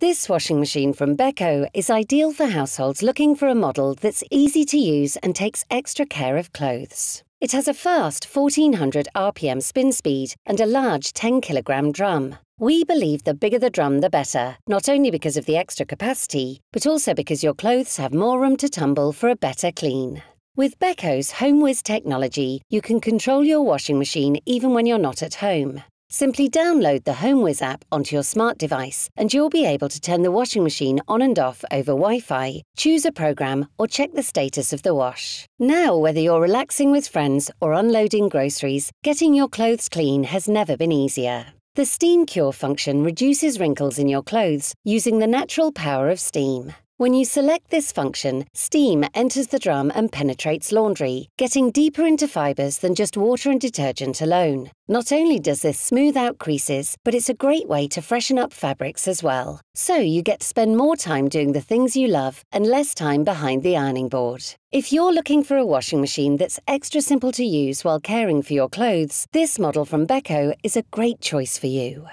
This washing machine from Beko is ideal for households looking for a model that's easy to use and takes extra care of clothes. It has a fast 1400 RPM spin speed and a large 10 kilogram drum. We believe the bigger the drum the better, not only because of the extra capacity, but also because your clothes have more room to tumble for a better clean. With Beko's HomeWiz technology, you can control your washing machine even when you're not at home. Simply download the HomeWiz app onto your smart device and you'll be able to turn the washing machine on and off over Wi-Fi, choose a program or check the status of the wash. Now, whether you're relaxing with friends or unloading groceries, getting your clothes clean has never been easier. The steam cure function reduces wrinkles in your clothes using the natural power of steam. When you select this function, steam enters the drum and penetrates laundry, getting deeper into fibres than just water and detergent alone. Not only does this smooth out creases, but it's a great way to freshen up fabrics as well. So you get to spend more time doing the things you love and less time behind the ironing board. If you're looking for a washing machine that's extra simple to use while caring for your clothes, this model from Becco is a great choice for you.